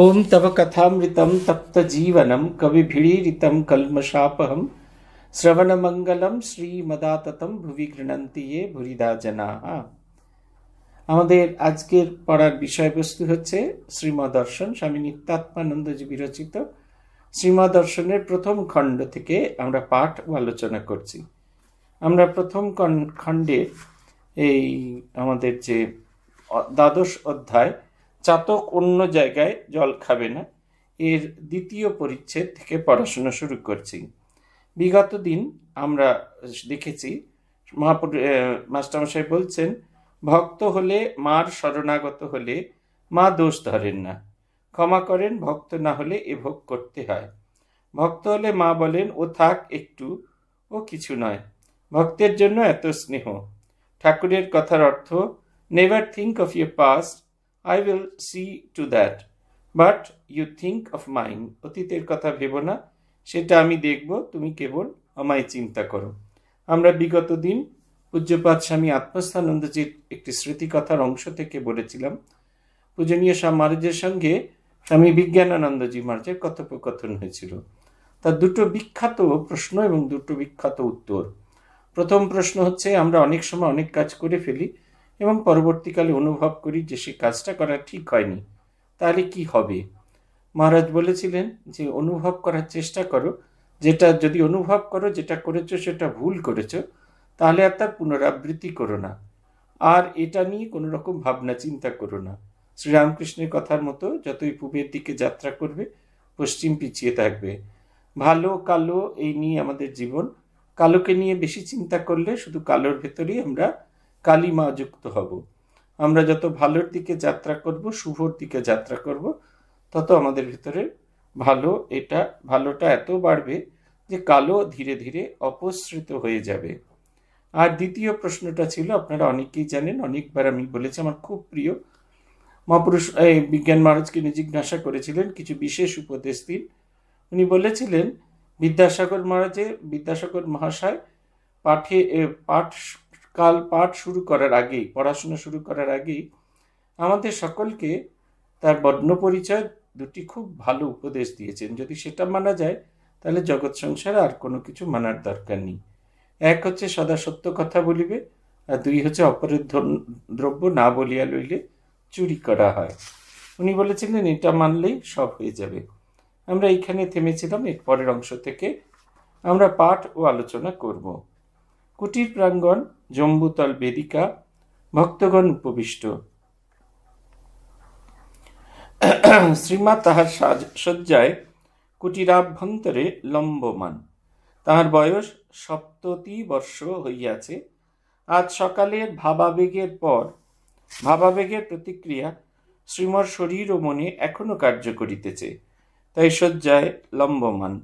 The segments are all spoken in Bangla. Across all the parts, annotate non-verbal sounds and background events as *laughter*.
ఓం తవ కథామృతం తప్త జీవనం కవిభిడీరితం కల్మషాపహం శ్రవణమంగళం శ్రీమదాతతం భువి গৃহন্তি এ ভুরিদা জানাহা আমাদের আজকের পড়ার বিষয়বস্তু হচ্ছে শ্রীমদর্শন স্বামী নিত্যাত্মানন্দজী বিরচিত শ্রীমদর্শনের প্রথম খণ্ড থেকে আমরা পাঠ ও আলোচনা করছি আমরা প্রথম খণ্ডে এই আমাদের যে দ্বাদশ অধ্যায় চাতক অন্য জায়গায় জল খাবে না এর দ্বিতীয় পরিচ্ছেদ থেকে পড়াশোনা শুরু করছি বিগত দিন আমরা দেখেছি মহাপুর মাস্টারমশাই বলছেন ভক্ত হলে মার শরণাগত হলে মা দোষ ধরেন না ক্ষমা করেন ভক্ত না হলে এ ভোগ করতে হয় ভক্ত হলে মা বলেন ও থাক একটু ও কিছু নয় ভক্তের জন্য এত স্নেহ ঠাকুরের কথার অর্থ never think of your past I will see to that but you think of mind অতীতের কথা ভেবো না সেটা আমি দেখব তুমি কেবল আমায় চিন্তা করো আমরা বিগত দিন পূজ্যপাত স্বামী আত্মস্থানন্দজির একটি স্মৃতিকথার অংশ থেকে বলেছিলাম পূজনীয় স্বামীজের সঙ্গে স্বামী বিজ্ঞানানন্দজি মার্জের কথোপকথন হয়েছিল তার দুটো বিখ্যাত প্রশ্ন এবং দুটো বিখ্যাত উত্তর প্রথম প্রশ্ন হচ্ছে আমরা অনেক সময় অনেক কাজ করে ফেলি এবং পরবর্তীকালে অনুভব করি যে সে কাজটা করা ঠিক হয়নি তাহলে কি হবে মহারাজ বলেছিলেন যে অনুভব করার চেষ্টা করো যেটা যদি অনুভব করো যেটা করেছো সেটা ভুল করেছো তাহলে আর তার পুনরাবৃত্তি করো না আর এটা নিয়ে কোনো রকম ভাবনা চিন্তা করো না শ্রীরামকৃষ্ণের কথার মতো যতই পূবের দিকে যাত্রা করবে পশ্চিম পিছিয়ে থাকবে ভালো কালো এই নিয়ে আমাদের জীবন কালোকে নিয়ে বেশি চিন্তা করলে শুধু কালোর ভেতরেই আমরা কালিমা যুক্ত হব আমরা যত ভালোর দিকে যাত্রা করব শুভর দিকে যাত্রা করব তত আমাদের ভিতরে ভালো এটা ভালোটা এত বাড়বে যে কালো ধীরে ধীরে অপসৃত হয়ে যাবে আর দ্বিতীয় প্রশ্নটা ছিল আপনারা অনেকেই জানেন অনেকবার আমি বলেছি আমার খুব প্রিয় মহাপুরুষ এই বিজ্ঞান মহারাজকে জিজ্ঞাসা করেছিলেন কিছু বিশেষ উপদেশ দিন উনি বলেছিলেন বিদ্যাসাগর মহারাজের বিদ্যাসাগর মহাশয় পাঠে পাঠ কাল পাঠ শুরু করার আগেই পড়াশোনা শুরু করার আগেই আমাদের সকলকে তার বর্ণপরিচয় দুটি খুব ভালো উপদেশ দিয়েছেন যদি সেটা মানা যায় তাহলে জগৎ সংসারে আর কোনো কিছু মানার দরকার নেই এক হচ্ছে সদা সত্য কথা বলিবে আর দুই হচ্ছে অপরের দ্রব্য না বলিয়া লইলে চুরি করা হয় উনি বলেছিলেন এটা মানলেই সব হয়ে যাবে আমরা এইখানে থেমেছিলাম এর পরের অংশ থেকে আমরা পাঠ ও আলোচনা করব কুটির প্রাঙ্গণ জম্বুতল বেদিকা ভক্তগণ উপবিষ্ট শ্রীমা তাহার সজ্জায় কুটিরাভ্যন্তরে লম্বমান তাহার বয়স সপ্ততি বর্ষ হইয়াছে আজ সকালের ভাবাবেগের পর ভাবাবেগের প্রতিক্রিয়া শ্রীমর শরীর ও মনে এখনও কার্য করিতেছে তাই শয্যায় লম্বমান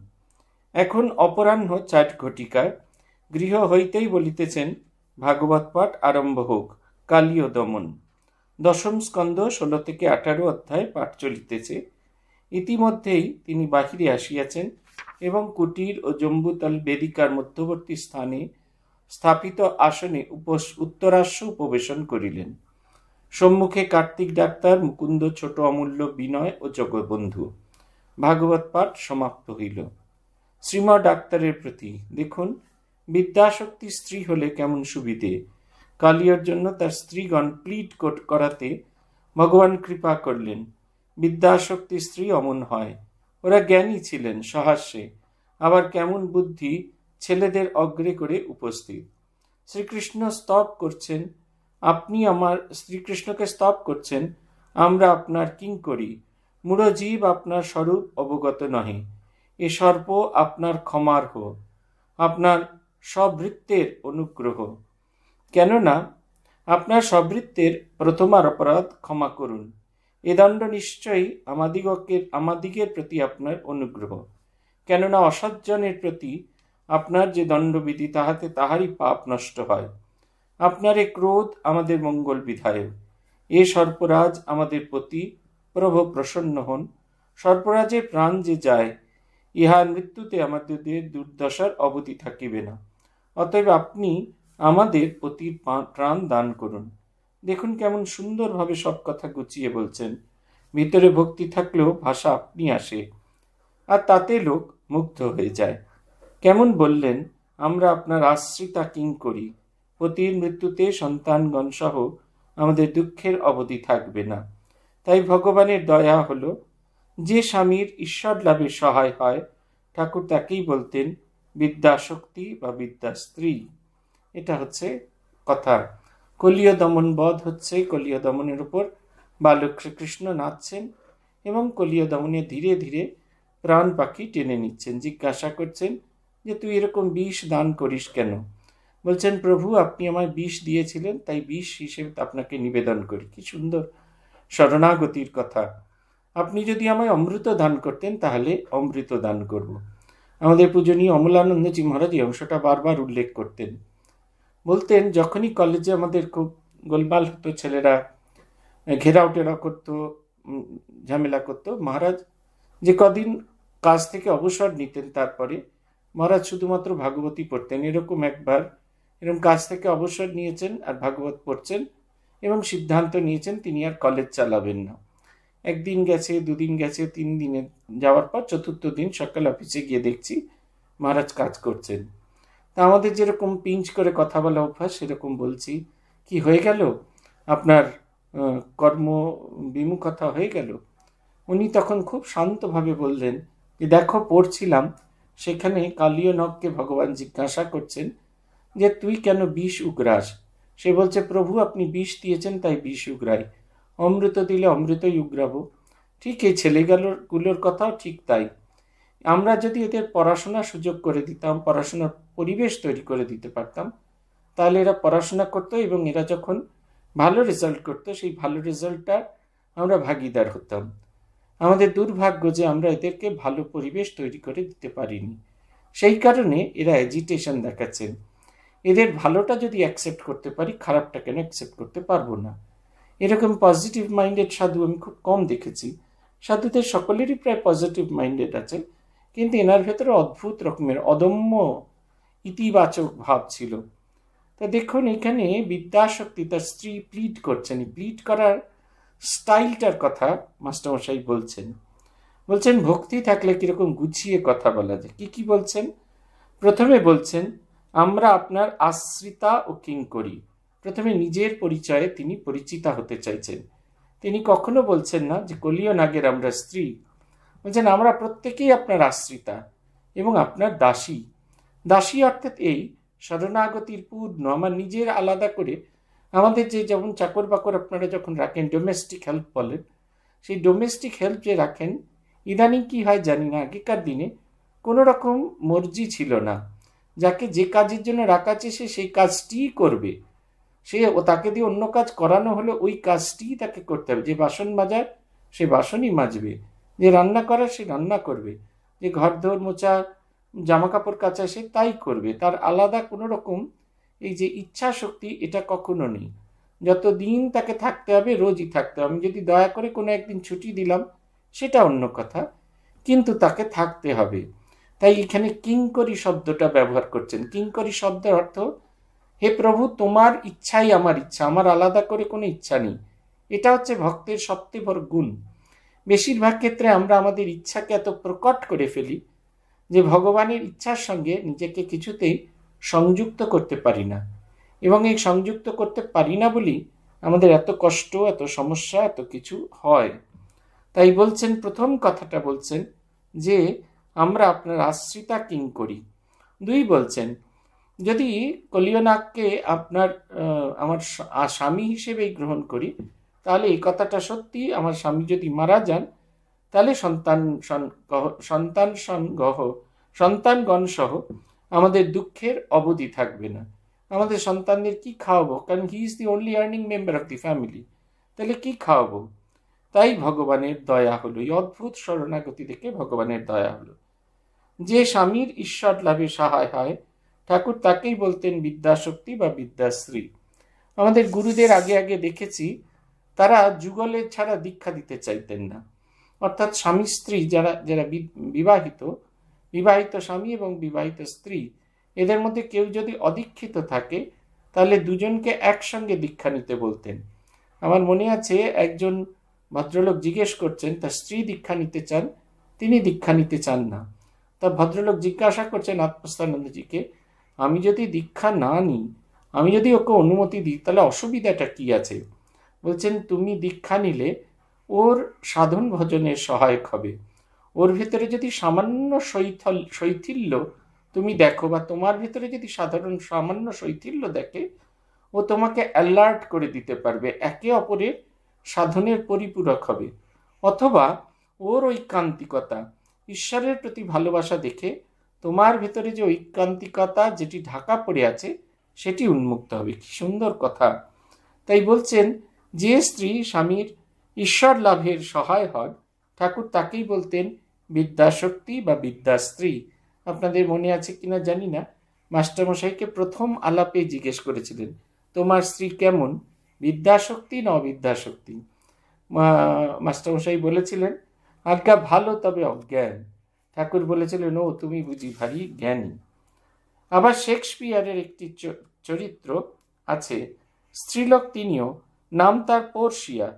এখন অপরাহ্ন চাট ঘটিকায় গৃহ হইতেই বলিতেছেন ভাগবত পাঠ আরম্ভ হোক কালীয় দমন দশম স্কন্ধ ষোলো থেকে আঠারো অধ্যায় পাঠ চলিতেছে ইতিমধ্যেই তিনি বাহিরে আসিয়াছেন এবং কুটির ও জম্বুতল বেদিকার মধ্যবর্তী স্থানে স্থাপিত আসনে উত্তরাস্য উপবেশন করিলেন সম্মুখে কার্তিক ডাক্তার মুকুন্দ ছোট অমূল্য বিনয় ও জগবন্ধু ভাগবত পাঠ সমাপ্ত হইল শ্রীমা ডাক্তারের প্রতি দেখুন বিদ্যাশক্তি স্ত্রী হলে কেমন সুবিধে কালিয়ার জন্য তার স্ত্রীগণ প্লিট করাতে ভগবান কৃপা করলেন বিদ্যাশক্তি স্ত্রী অমন হয় ওরা জ্ঞানী ছিলেন সহাস্যে আবার কেমন বুদ্ধি ছেলেদের অগ্রে করে উপস্থিত শ্রীকৃষ্ণ স্তব করছেন আপনি আমার শ্রীকৃষ্ণকে স্তব করছেন আমরা আপনার কিং করি মূঢ়জীব আপনার স্বরূপ অবগত নহে এ সর্প আপনার ক্ষমার্হ আপনার সবৃত্তের অনুগ্রহ কেননা আপনার সবৃত্তের প্রথমার অপরাধ ক্ষমা করুন এ দণ্ড নিশ্চয়ই আমাদিগকের আমাদিগের প্রতি আপনার অনুগ্রহ কেননা অসজ্জনের প্রতি আপনার যে দণ্ডবিধি তাহাতে তাহারই পাপ নষ্ট হয় আপনার এ ক্রোধ আমাদের মঙ্গল বিধায়ক এ সর্পরাজ আমাদের প্রতি প্রভু প্রসন্ন হন সর্পরাজের প্রাণ যে যায় ইহার মৃত্যুতে আমাদের দুর্দশার অবধি থাকিবে না অতএব আপনি আমাদের প্রতি প্রাণ দান করুন দেখুন কেমন সুন্দরভাবে সব কথা গুছিয়ে বলছেন ভিতরে ভক্তি থাকলেও ভাষা আপনি আসে আর তাতে লোক মুগ্ধ হয়ে যায় কেমন বললেন আমরা আপনার আশ্রিতা কিং করি পতির মৃত্যুতে সন্তানগণ সহ আমাদের দুঃখের অবধি থাকবে না তাই ভগবানের দয়া হলো যে স্বামীর ঈশ্বর লাভের সহায় হয় ঠাকুর তাকেই বলতেন বিদ্যাশক্তি বা বিদ্যা স্ত্রী এটা হচ্ছে কথা কলীয় দমন বধ হচ্ছে কলীয় দমনের উপর বালক শ্রীকৃষ্ণ নাচছেন এবং কলীয় দমনে ধীরে ধীরে প্রাণ পাখি টেনে নিচ্ছেন জিজ্ঞাসা করছেন যে তুই এরকম বিষ দান করিস কেন বলছেন প্রভু আপনি আমায় বিষ দিয়েছিলেন তাই বিষ হিসেবে আপনাকে নিবেদন করি কি সুন্দর শরণাগতির কথা আপনি যদি আমায় অমৃত দান করতেন তাহলে অমৃত দান করবো আমাদের পূজনীয় অমলানন্দজি মহারাজ এই অংশটা বারবার উল্লেখ করতেন বলতেন যখনই কলেজে আমাদের খুব গোলমাল হতো ছেলেরা ঘেরাও টেরাও করতো ঝামেলা করতো মহারাজ যে কদিন কাজ থেকে অবসর নিতেন তারপরে মহারাজ শুধুমাত্র ভাগবতী পড়তেন এরকম একবার এরকম কাজ থেকে অবসর নিয়েছেন আর ভাগবত পড়ছেন এবং সিদ্ধান্ত নিয়েছেন তিনি আর কলেজ চালাবেন না একদিন গেছে দুদিন গেছে তিন দিনে যাওয়ার পর চতুর্থ দিন সকাল অফিসে গিয়ে দেখছি মহারাজ কাজ করছেন তা আমাদের যেরকম পিঞ্চ করে কথা বলা অভ্যাস সেরকম বলছি কি হয়ে গেল আপনার কর্ম বিমুখতা হয়ে গেল উনি তখন খুব শান্তভাবে বললেন যে দেখো পড়ছিলাম সেখানে কালীয় নখকে ভগবান জিজ্ঞাসা করছেন যে তুই কেন বিষ উগ্রাস সে বলছে প্রভু আপনি বিষ দিয়েছেন তাই বিষ উগ্রায় অমৃত দিলে অমৃতই উগ্রাব ঠিক এই ছেলেগুলোর কথাও ঠিক তাই আমরা যদি এদের পড়াশোনার সুযোগ করে দিতাম পড়াশোনার পরিবেশ তৈরি করে দিতে পারতাম তাহলে এরা পড়াশোনা করতো এবং এরা যখন ভালো রেজাল্ট করতো সেই ভালো রেজাল্টটা আমরা ভাগিদার হতাম আমাদের দুর্ভাগ্য যে আমরা এদেরকে ভালো পরিবেশ তৈরি করে দিতে পারিনি সেই কারণে এরা এজিটেশন দেখাচ্ছেন এদের ভালোটা যদি অ্যাকসেপ্ট করতে পারি খারাপটা কেন অ্যাকসেপ্ট করতে পারবো না এরকম পজিটিভ মাইন্ডেড সাধু আমি খুব কম দেখেছি সাধুদের সকলেরই প্রায় পজিটিভ মাইন্ডেড আছে কিন্তু এনার ভেতরে অদ্ভুত রকমের অদম্য ইতিবাচক ভাব ছিল তা দেখুন এখানে বিদ্যাশক্তি তার স্ত্রী প্লিড করছেন প্লিড করার স্টাইলটার কথা মাস্টারমশাই বলছেন বলছেন ভক্তি থাকলে কীরকম গুছিয়ে কথা বলা যায় কী কী বলছেন প্রথমে বলছেন আমরা আপনার আশ্রিতা ও কিং করি প্রথমে নিজের পরিচয়ে তিনি পরিচিতা হতে চাইছেন তিনি কখনো বলছেন না যে কলীয় নাগের আমরা স্ত্রী বলছেন আমরা প্রত্যেকেই আপনার আশ্রিতা এবং আপনার দাসী দাসী অর্থাৎ এই শরণাগতির পূর্ণ আমার নিজের আলাদা করে আমাদের যে যেমন চাকর বাকর আপনারা যখন রাখেন ডোমেস্টিক হেল্প বলেন সেই ডোমেস্টিক হেল্প যে রাখেন ইদানিং কি হয় জানি না আগেকার দিনে কোনো রকম মর্জি ছিল না যাকে যে কাজের জন্য রাখা আছে সে সেই কাজটিই করবে সে ও তাকে দিয়ে অন্য কাজ করানো হলে ওই কাজটিই তাকে করতে হবে যে বাসন মাজার সে বাসনই মাজবে যে রান্না করার সে রান্না করবে যে ঘর ধর মোচা জামা কাপড় কাচা সে তাই করবে তার আলাদা কোনো রকম এই যে ইচ্ছা শক্তি এটা কখনো নেই যত দিন তাকে থাকতে হবে রোজই থাকতে হবে আমি যদি দয়া করে কোনো একদিন ছুটি দিলাম সেটা অন্য কথা কিন্তু তাকে থাকতে হবে তাই এখানে কিঙ্করি শব্দটা ব্যবহার করছেন কিঙ্করি শব্দের অর্থ হে প্রভু তোমার ইচ্ছাই আমার ইচ্ছা আমার আলাদা করে কোনো ইচ্ছা নেই এটা হচ্ছে ভক্তের সবচেয়ে বড় গুণ বেশিরভাগ ক্ষেত্রে আমরা আমাদের ইচ্ছাকে এত প্রকট করে ফেলি যে ভগবানের ইচ্ছার সঙ্গে নিজেকে কিছুতেই সংযুক্ত করতে পারি না এবং এই সংযুক্ত করতে পারি না বলি আমাদের এত কষ্ট এত সমস্যা এত কিছু হয় তাই বলছেন প্রথম কথাটা বলছেন যে আমরা আপনার আশ্রিতা কিং করি দুই বলছেন যদি কলিয়নাককে আপনার আমার স্বামী হিসেবেই গ্রহণ করি তাহলে এই কথাটা সত্যি আমার স্বামী যদি মারা যান তাহলে সন্তান সন্তান সন্তান সন্তানগণ সহ আমাদের দুঃখের অবধি থাকবে না আমাদের সন্তানদের কি খাওয়াবো কারণ he is the only earning member of the family তাহলে কি খাওয়াবো তাই ভগবানের দয়া হলো এই অদ্ভুত শরণাগতি দেখে ভগবানের দয়া হলো যে স্বামীর ঈশ্বর লাভে সহায় হয় ঠাকুর তাকেই বলতেন বিদ্যাশক্তি বা বিদ্যাশ্রী আমাদের গুরুদের আগে আগে দেখেছি তারা যুগলে ছাড়া দীক্ষা দিতে চাইতেন না অর্থাৎ স্বামী স্ত্রী যারা যারা বিবাহিত বিবাহিত স্বামী এবং বিবাহিত স্ত্রী এদের মধ্যে কেউ যদি অদীক্ষিত থাকে তাহলে দুজনকে একসঙ্গে দীক্ষা নিতে বলতেন আমার মনে আছে একজন ভদ্রলোক জিজ্ঞেস করছেন তার স্ত্রী দীক্ষা নিতে চান তিনি দীক্ষা নিতে চান না তা ভদ্রলোক জিজ্ঞাসা করছেন আত্মস্থানন্দজিকে আমি যদি দীক্ষা না নিই আমি যদি ওকে অনুমতি দিই তাহলে অসুবিধাটা কী আছে বলছেন তুমি দীক্ষা নিলে ওর সাধন ভজনে সহায়ক হবে ওর ভেতরে যদি সামান্য শৈথল শৈথিল্য তুমি দেখো বা তোমার ভেতরে যদি সাধারণ সামান্য শৈথিল্য দেখে ও তোমাকে অ্যালার্ট করে দিতে পারবে একে অপরের সাধনের পরিপূরক হবে অথবা ওর ঐকান্তিকতা ঈশ্বরের প্রতি ভালোবাসা দেখে তোমার ভেতরে যে ঐকান্তিকতা যেটি ঢাকা পড়ে আছে সেটি উন্মুক্ত হবে কি সুন্দর কথা তাই বলছেন যে স্ত্রী স্বামীর ঈশ্বর লাভের সহায় হন ঠাকুর তাকেই বলতেন বিদ্যাশক্তি বা বিদ্যা স্ত্রী আপনাদের মনে আছে কিনা জানি না মাস্টারমশাইকে প্রথম আলাপে জিজ্ঞেস করেছিলেন তোমার স্ত্রী কেমন বিদ্যাশক্তি না অবিদ্যাশক্তি মাস্টারমশাই বলেছিলেন আজ্ঞা ভালো তবে অজ্ঞান ঠাকুর বলেছিলেন ও তুমি বুঝি ভারী জ্ঞানী আবার শেক্সপিয়ারের একটি চরিত্র আছে স্ত্রীলক তিনিও নাম তার পোর্শিয়া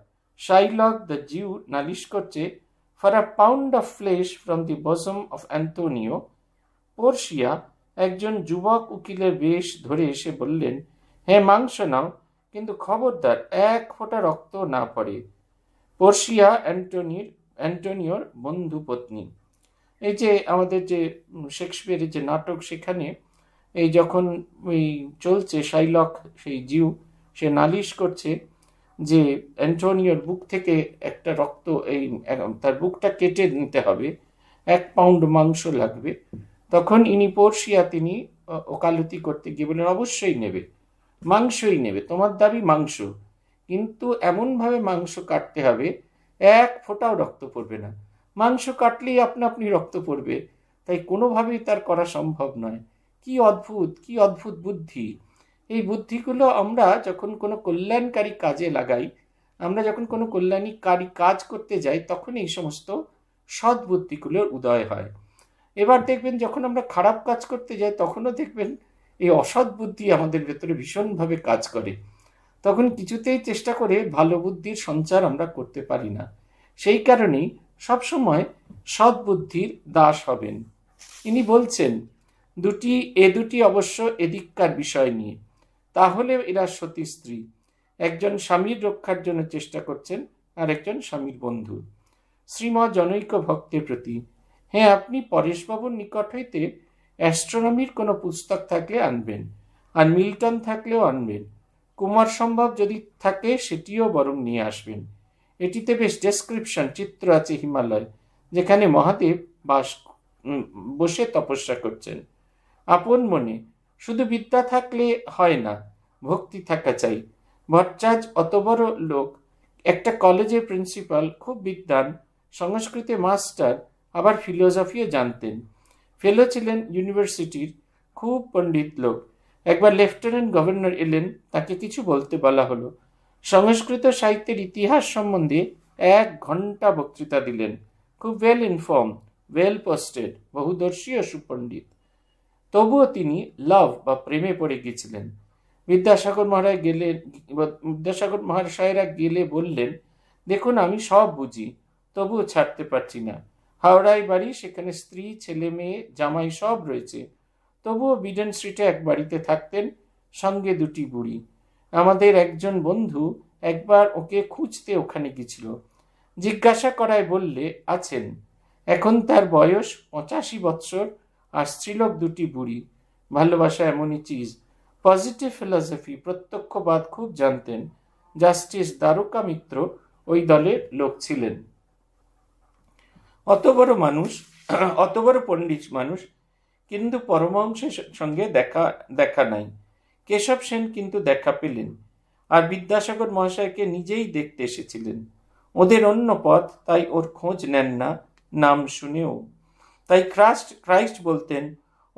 শাইলক দ্য জিউ নালিশ করছে for a pound of flesh from the bosom of Antonio Portia একজন যুবক উকিলের বেশ ধরে এসে বললেন হ্যাঁ মাংস নাও কিন্তু খবরদার এক ফোঁটা রক্ত না পড়ে পোর্শিয়া অ্যান্টোনির অ্যান্টোনিওর বন্ধু পত্নী এই যে আমাদের যে শেক্সপিয়ারের যে নাটক সেখানে এই যখন ওই চলছে শাইলক সেই জিউ সে নালিশ করছে যে অ্যান্টোনিওর বুক থেকে একটা রক্ত এই তার বুকটা কেটে নিতে হবে এক পাউন্ড মাংস লাগবে তখন ইনি পড়শিয়া তিনি ওকালতি করতে গিয়ে বলেন অবশ্যই নেবে মাংসই নেবে তোমার দাবি মাংস কিন্তু এমনভাবে মাংস কাটতে হবে এক ফোঁটাও রক্ত পড়বে না মাংস কাটলেই আপনা আপনি রক্ত পড়বে তাই কোনোভাবেই তার করা সম্ভব নয় কি অদ্ভুত কি অদ্ভুত বুদ্ধি এই বুদ্ধিগুলো আমরা যখন কোনো কল্যাণকারী কাজে লাগাই আমরা যখন কোনো কল্যাণীকারী কাজ করতে যাই তখন এই সমস্ত সৎ বুদ্ধিগুলোর উদয় হয় এবার দেখবেন যখন আমরা খারাপ কাজ করতে যাই তখনও দেখবেন এই অসৎ বুদ্ধি আমাদের ভেতরে ভীষণভাবে কাজ করে তখন কিছুতেই চেষ্টা করে ভালো বুদ্ধির সঞ্চার আমরা করতে পারি না সেই কারণেই সবসময় সদ্বুদ্ধির দাস হবেন ইনি বলছেন দুটি এ দুটি অবশ্য এদিককার বিষয় নিয়ে তাহলে এরা সতী স্ত্রী একজন স্বামীর রক্ষার জন্য চেষ্টা করছেন আর একজন স্বামীর বন্ধু শ্রীম জনৈক ভক্তের প্রতি হ্যাঁ আপনি পরেশবাবুর নিকট হইতে অ্যাস্ট্রোনমির কোনো পুস্তক থাকলে আনবেন আর মিল্টন থাকলেও আনবেন কুমার সম্ভব যদি থাকে সেটিও বরং নিয়ে আসবেন এটিতে বেশ ডেসক্রিপশন চিত্র আছে হিমালয় যেখানে মহাদেব বাস বসে তপস্যা করছেন আপন মনে শুধু বিদ্যা থাকলে হয় না ভক্তি থাকা চাই ভট্টাজ অত বড় লোক একটা কলেজের প্রিন্সিপাল খুব বিদ্বান সংস্কৃতে মাস্টার আবার ফিলোসফিও জানতেন ফেলো ছিলেন ইউনিভার্সিটির খুব পণ্ডিত লোক একবার লেফটেন্যান্ট গভর্নর এলেন তাকে কিছু বলতে বলা হলো সংস্কৃত সাহিত্যের ইতিহাস সম্বন্ধে এক ঘন্টা বক্তৃতা দিলেন খুব ওয়েল ইনফর্ম ওয়েল পোস্টেড বহুদর্শী ও সুপণ্ডিত তবুও তিনি লাভ বা প্রেমে পড়ে গিয়েছিলেন বিদ্যাসাগর মহারাজ গেলে বিদ্যাসাগর মহাশয়েরা গেলে বললেন দেখুন আমি সব বুঝি তবুও ছাড়তে পারছি না হাওড়ায় বাড়ি সেখানে স্ত্রী ছেলে মেয়ে জামাই সব রয়েছে তবুও বিডেন স্ট্রিটে এক বাড়িতে থাকতেন সঙ্গে দুটি বুড়ি আমাদের একজন বন্ধু একবার ওকে খুঁজতে ওখানে গেছিল জিজ্ঞাসা করায় বললে আছেন এখন তার বয়স পঁচাশি বৎসর আর স্ত্রীলোক দুটি বুড়ি ভালোবাসা এমনই চিজ পজিটিভ ফিলসফি প্রত্যক্ষবাদ খুব জানতেন জাস্টিস দ্বারকা মিত্র ওই দলের লোক ছিলেন অত বড় মানুষ অত বড় পণ্ডিত মানুষ কিন্তু পরমহংসের সঙ্গে দেখা দেখা নাই কেশব সেন কিন্তু দেখা পেলেন আর বিদ্যাসাগর মহাশয়কে নিজেই দেখতে এসেছিলেন ওদের অন্য পথ তাই ওর খোঁজ নেন না নাম শুনেও তাই ক্রাস্ট ক্রাইস্ট বলতেন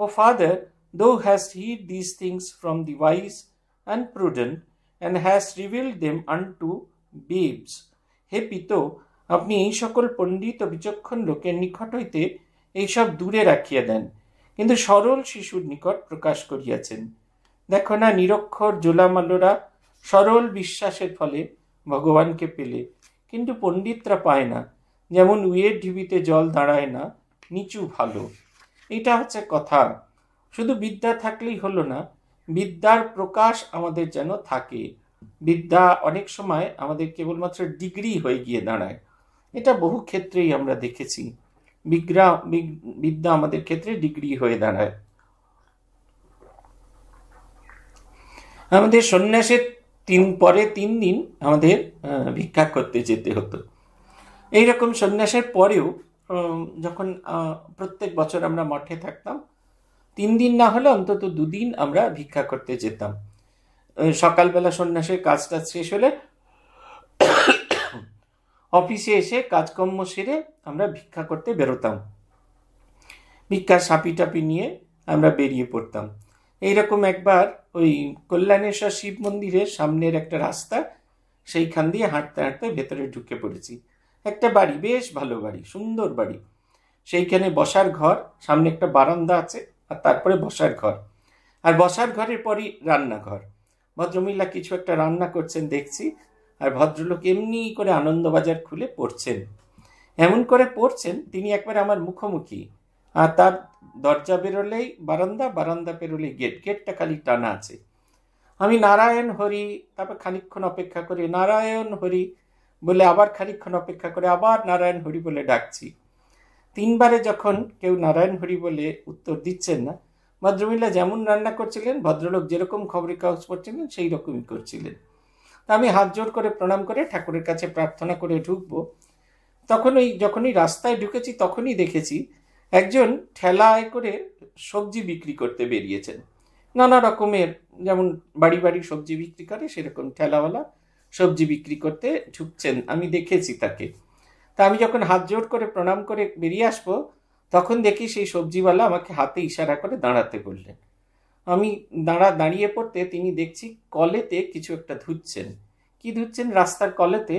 O father thou has hid this things from the wise and prudent and has reveal them unto babes হে পিত আপনি এই সকল পণ্ডিত বিচক্ষণ লোকের নিকট হইতে এইসব দূরে রাখিয়া দেন কিন্তু সরল শিশুর নিকট প্রকাশ করিয়াছেন দেখো না নিরক্ষর জোলামালোরা সরল বিশ্বাসের ফলে ভগবানকে পেলে কিন্তু পণ্ডিতরা পায় না যেমন উয়ের ঢিবিতে জল দাঁড়ায় না নিচু ভালো এটা হচ্ছে কথা শুধু বিদ্যা থাকলেই হলো না বিদ্যার প্রকাশ আমাদের যেন থাকে বিদ্যা অনেক সময় আমাদের কেবলমাত্র ডিগ্রি হয়ে গিয়ে দাঁড়ায় এটা বহু ক্ষেত্রেই আমরা দেখেছি বিদ্যা আমাদের ক্ষেত্রে ডিগ্রি হয়ে দাঁড়ায় আমাদের সন্ন্যাসের তিন পরে তিন দিন আমাদের ভিক্ষা করতে যেতে হতো এইরকম সন্ন্যাসের পরেও যখন প্রত্যেক বছর আমরা মঠে থাকতাম তিন দিন না হলে অন্তত দুদিন আমরা ভিক্ষা করতে যেতাম সকালবেলা সন্ন্যাসের কাজটা শেষ হলে অফিসে এসে কাজকর্ম সেরে আমরা ভিক্ষা করতে বেরোতাম ভিক্ষার সাপি টাপি নিয়ে আমরা বেরিয়ে পড়তাম এইরকম একবার ওই কল্যাণেশ্বর শিব মন্দিরের সামনের একটা রাস্তা সেইখান দিয়ে হাঁটতে হাঁটতে ভেতরে ঢুকে পড়েছি একটা বাড়ি বেশ ভালো বাড়ি সুন্দর বাড়ি সেইখানে বসার ঘর সামনে একটা বারান্দা আছে আর তারপরে বসার ঘর আর বসার ঘরের পরই রান্নাঘর ভদ্রমহিলা কিছু একটা রান্না করছেন দেখছি আর ভদ্রলোক এমনি করে আনন্দবাজার খুলে পড়ছেন এমন করে পড়ছেন তিনি একবার আমার মুখোমুখি আর তার দরজা বেরোলেই বারান্দা বারান্দা পেরোলেই গেট গেটটা খালি টানা আছে আমি নারায়ণ হরি তারপর খানিক্ষণ অপেক্ষা করি নারায়ণ হরি বলে আবার খানিক্ষণ অপেক্ষা করে আবার নারায়ণ হরি বলে ডাকছি তিনবারে যখন কেউ নারায়ণ হরি বলে উত্তর দিচ্ছেন না ভদ্রমহিলা যেমন রান্না করছিলেন ভদ্রলোক যেরকম খবরের কাগজ পড়ছিলেন সেই রকমই করছিলেন তা আমি হাত জোর করে প্রণাম করে ঠাকুরের কাছে প্রার্থনা করে ঢুকবো তখন ওই যখনই রাস্তায় ঢুকেছি তখনই দেখেছি একজন ঠেলায় করে সবজি বিক্রি করতে বেরিয়েছেন নানা রকমের যেমন বাড়ি বাড়ি সবজি বিক্রি করে সেরকম ঠেলাওয়ালা সবজি বিক্রি করতে ঢুকছেন আমি দেখেছি তাকে তা আমি যখন হাত জোর করে প্রণাম করে বেরিয়ে আসবো তখন দেখি সেই সবজিওয়ালা আমাকে হাতে ইশারা করে দাঁড়াতে বললেন আমি দাঁড়া দাঁড়িয়ে পড়তে তিনি দেখছি কলেতে কিছু একটা ধুচ্ছেন কি ধুচ্ছেন রাস্তার কলেতে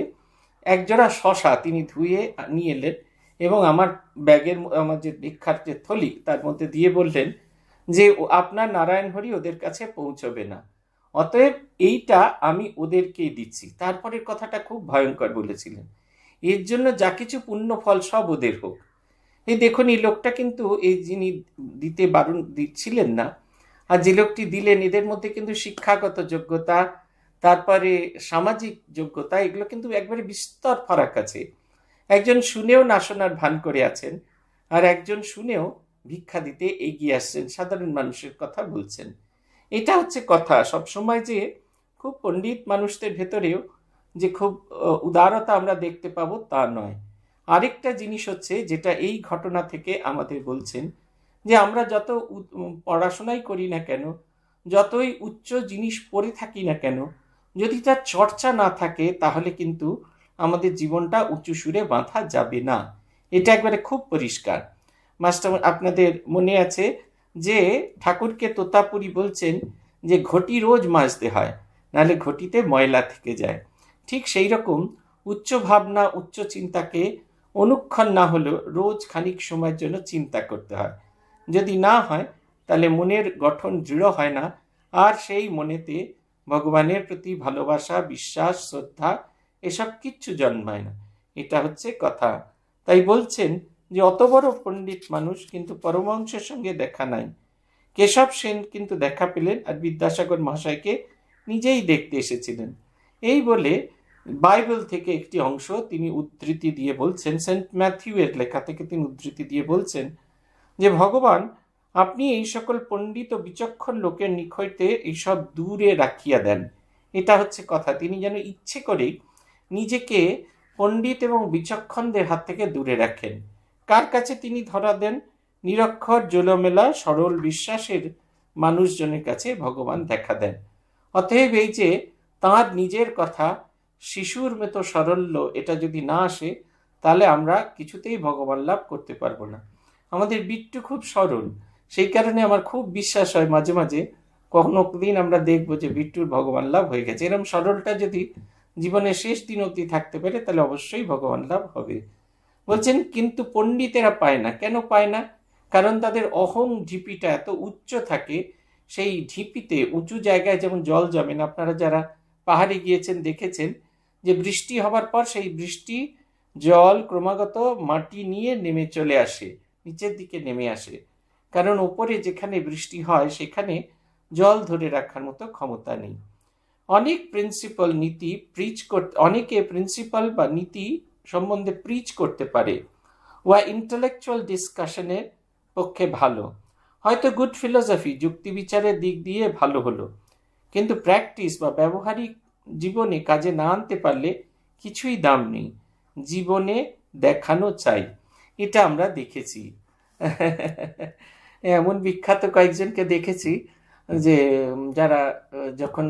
একজোড়া শশা তিনি ধুয়ে নিয়ে এলেন এবং আমার ব্যাগের আমার যে ভিক্ষার যে থলি তার মধ্যে দিয়ে বললেন যে আপনার নারায়ণ হরি ওদের কাছে পৌঁছবে না অতএব এইটা আমি ওদেরকেই দিচ্ছি তারপরের কথাটা খুব ভয়ঙ্কর বলেছিলেন এর জন্য যা কিছু পুণ্য ফল সব ওদের হোক এই দেখুন এই লোকটা কিন্তু এই যিনি দিতে বারণ দিচ্ছিলেন না আর যে লোকটি দিলেন এদের মধ্যে কিন্তু শিক্ষাগত যোগ্যতা তারপরে সামাজিক যোগ্যতা এগুলো কিন্তু একবারে বিস্তর ফারাক আছে একজন শুনেও না শোনার ভান করে আছেন আর একজন শুনেও ভিক্ষা দিতে এগিয়ে আসছেন সাধারণ মানুষের কথা বলছেন এটা হচ্ছে কথা সবসময় যে খুব পণ্ডিত মানুষদের ভেতরেও যে খুব উদারতা আমরা দেখতে পাবো তা নয় আরেকটা জিনিস হচ্ছে যেটা এই ঘটনা থেকে আমাদের বলছেন যে আমরা যত পড়াশোনাই করি না কেন যতই উচ্চ জিনিস পড়ে থাকি না কেন যদি তার চর্চা না থাকে তাহলে কিন্তু আমাদের জীবনটা উঁচু সুরে বাঁধা যাবে না এটা একবারে খুব পরিষ্কার মাস্টার আপনাদের মনে আছে যে ঠাকুরকে তোতাপুরি বলছেন যে ঘটি রোজ মাজতে হয় নাহলে ঘটিতে ময়লা থেকে যায় ঠিক সেই রকম উচ্চ ভাবনা উচ্চ চিন্তাকে অনুক্ষণ না হলেও রোজ খানিক সময়ের জন্য চিন্তা করতে হয় যদি না হয় তাহলে মনের গঠন দৃঢ় হয় না আর সেই মনেতে ভগবানের প্রতি ভালোবাসা বিশ্বাস শ্রদ্ধা এসব কিচ্ছু জন্মায় না এটা হচ্ছে কথা তাই বলছেন যে অত বড় পণ্ডিত মানুষ কিন্তু পরমহংসের সঙ্গে দেখা নাই কেশব সেন কিন্তু দেখা পেলেন আর বিদ্যাসাগর মহাশয়কে নিজেই দেখতে এসেছিলেন এই বলে বাইবেল থেকে একটি অংশ তিনি উদ্ধৃতি দিয়ে বলছেন সেন্ট ম্যাথিউয়ের লেখা থেকে তিনি উদ্ধৃতি দিয়ে বলছেন যে ভগবান আপনি এই সকল পণ্ডিত ও বিচক্ষণ লোকের নিখইতে এইসব দূরে রাখিয়া দেন এটা হচ্ছে কথা তিনি যেন ইচ্ছে করেই নিজেকে পণ্ডিত এবং বিচক্ষণদের হাত থেকে দূরে রাখেন কার কাছে তিনি ধরা দেন নিরক্ষর জোলমেলা সরল বিশ্বাসের মানুষজনের কাছে ভগবান দেখা দেন অতএব এই যে তাঁর নিজের কথা শিশুর মতো সরল্য এটা যদি না আসে তাহলে আমরা কিছুতেই ভগবান লাভ করতে পারবো না আমাদের বিট্টু খুব সরল সেই কারণে আমার খুব বিশ্বাস হয় মাঝে মাঝে কখনো দিন আমরা দেখবো যে বিট্টুর ভগবান লাভ হয়ে গেছে এরকম সরলটা যদি জীবনের শেষ দিন অবধি থাকতে পারে তাহলে অবশ্যই ভগবান লাভ হবে বলছেন কিন্তু পণ্ডিতেরা পায় না কেন পায় না কারণ তাদের অহং ঢিপিটা এত উচ্চ থাকে সেই ঢিপিতে উঁচু জায়গায় যেমন জল জমেন আপনারা যারা পাহাড়ে গিয়েছেন দেখেছেন যে বৃষ্টি হবার পর সেই বৃষ্টি জল ক্রমাগত মাটি নিয়ে নেমে চলে আসে নিচের দিকে নেমে আসে কারণ ওপরে যেখানে বৃষ্টি হয় সেখানে জল ধরে রাখার মতো ক্ষমতা নেই অনেক প্রিন্সিপাল নীতি প্রিচ করতে অনেকে প্রিন্সিপাল বা নীতি সম্বন্ধে প্রিচ করতে পারে ওয়া ইন্টালেকচুয়াল ডিসকাশনের পক্ষে ভালো হয়তো গুড ফিলোসফি যুক্তি বিচারের দিক দিয়ে ভালো হলো কিন্তু প্র্যাকটিস বা ব্যবহারিক জীবনে কাজে না আনতে পারলে কিছুই দাম নেই জীবনে দেখানো চাই এটা আমরা দেখেছি এমন বিখ্যাত কয়েকজনকে দেখেছি যে যারা যখন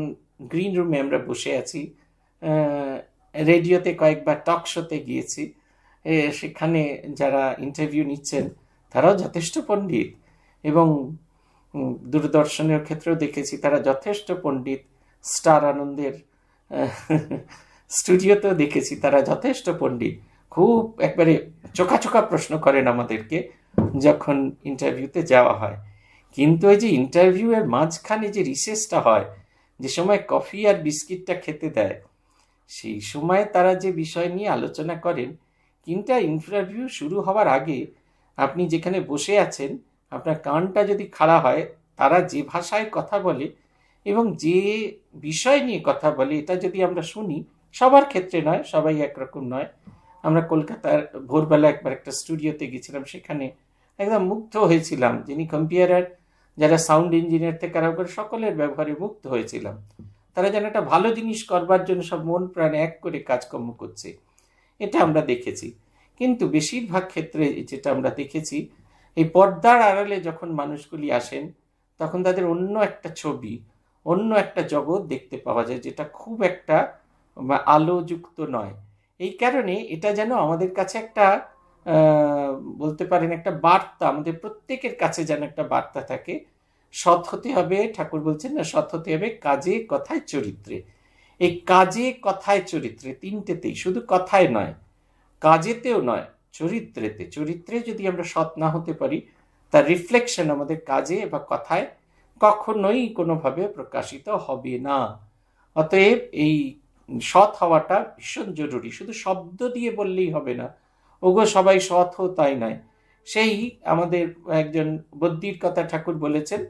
গ্রিন রুমে আমরা বসে আছি রেডিওতে কয়েকবার টক শোতে গিয়েছি সেখানে যারা ইন্টারভিউ নিচ্ছেন তারাও যথেষ্ট পণ্ডিত এবং দূরদর্শনের ক্ষেত্রেও দেখেছি তারা যথেষ্ট পণ্ডিত স্টার আনন্দের স্টুডিওতেও *laughs* দেখেছি তারা যথেষ্ট পণ্ডিত খুব একবারে চোখা চোখা প্রশ্ন করেন আমাদেরকে যখন ইন্টারভিউতে যাওয়া হয় কিন্তু ওই যে ইন্টারভিউয়ের মাঝখানে যে রিসেসটা হয় যে সময় কফি আর বিস্কিটটা খেতে দেয় সেই সময় তারা যে বিষয় নিয়ে আলোচনা করেন কিন্তু ইন্টারভিউ শুরু হওয়ার আগে আপনি যেখানে বসে আছেন আপনার কানটা যদি খাড়া হয় তারা যে ভাষায় কথা বলে এবং যে বিষয় নিয়ে কথা বলে এটা যদি আমরা শুনি সবার ক্ষেত্রে নয় সবাই একরকম নয় আমরা কলকাতার ভোরবেলা একবার একটা স্টুডিওতে গেছিলাম সেখানে একদম মুগ্ধ হয়েছিলাম যিনি কম্পিউটার যারা সাউন্ড ইঞ্জিনিয়ার থেকে আরম্ভ করে সকলের ব্যবহারে মুক্ত হয়েছিলাম তারা যেন একটা ভালো জিনিস করবার জন্য সব মন প্রাণ এক করে কাজকর্ম করছে এটা আমরা দেখেছি কিন্তু বেশিরভাগ ক্ষেত্রে যেটা আমরা দেখেছি এই পর্দার আড়ালে যখন মানুষগুলি আসেন তখন তাদের অন্য একটা ছবি অন্য একটা জগৎ দেখতে পাওয়া যায় যেটা খুব একটা আলোযুক্ত নয় এই কারণে এটা যেন আমাদের কাছে একটা বলতে পারেন একটা বার্তা আমাদের প্রত্যেকের কাছে যেন একটা বার্তা থাকে সৎ হতে হবে ঠাকুর বলছেন না সৎ হতে হবে কাজে কথায় চরিত্রে এই কাজে কথায় চরিত্রে তিনটেতেই শুধু কথায় নয় কাজেতেও নয় চরিত্রেতে চরিত্রে যদি আমরা সৎ না হতে পারি তার রিফ্লেকশন আমাদের কাজে বা কথায় কখনোই কোনোভাবে প্রকাশিত হবে না অতএব এই সৎ হওয়াটা ভীষণ জরুরি শুধু শব্দ দিয়ে বললেই হবে না ওগো সবাই সৎ হো তাই নয় সেই আমাদের একজন বদ্যির কথা ঠাকুর বলেছেন